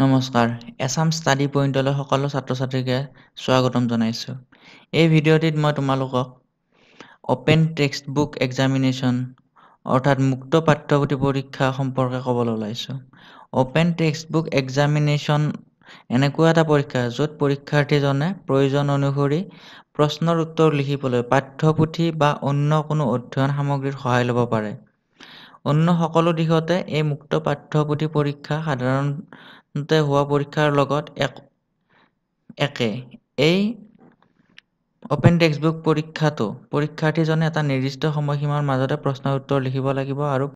নমস্কাৰ এছাম ষ্টাডি পইণ্টলৈ সকলো ছাত্ৰ ছাত্ৰীকে স্বাগতম জনাইছোঁ এই ভিডিঅ'টিত মই তোমালোকক অ'পেন টেক্সট বুক এক্সামিনেশ্যন অৰ্থাৎ মুক্ত পাঠ্যপুথি পৰীক্ষা সম্পৰ্কে ক'বলৈ ওলাইছোঁ অ'পেন টেক্সট বুক এক্সামিনেশ্যন এনেকুৱা এটা পৰীক্ষা য'ত পৰীক্ষাৰ্থীজনে প্ৰয়োজন অনুসৰি প্ৰশ্নৰ উত্তৰ লিখিবলৈ পাঠ্যপুথি বা অন্য কোনো অধ্যয়ন সামগ্ৰীৰ সহায় ল'ব পাৰে অন্য সকলো দিশতে এই মুক্ত পাঠ্যপুথি পৰীক্ষা সাধাৰণতে হোৱা পৰীক্ষাৰ লগত এক একে এই অপেন টেক্সট বুক পৰীক্ষাটো পৰীক্ষাৰ্থীজনে এটা নিৰ্দিষ্ট সময়সীমাৰ মাজতে প্ৰশ্ন উত্তৰ লিখিব লাগিব আৰু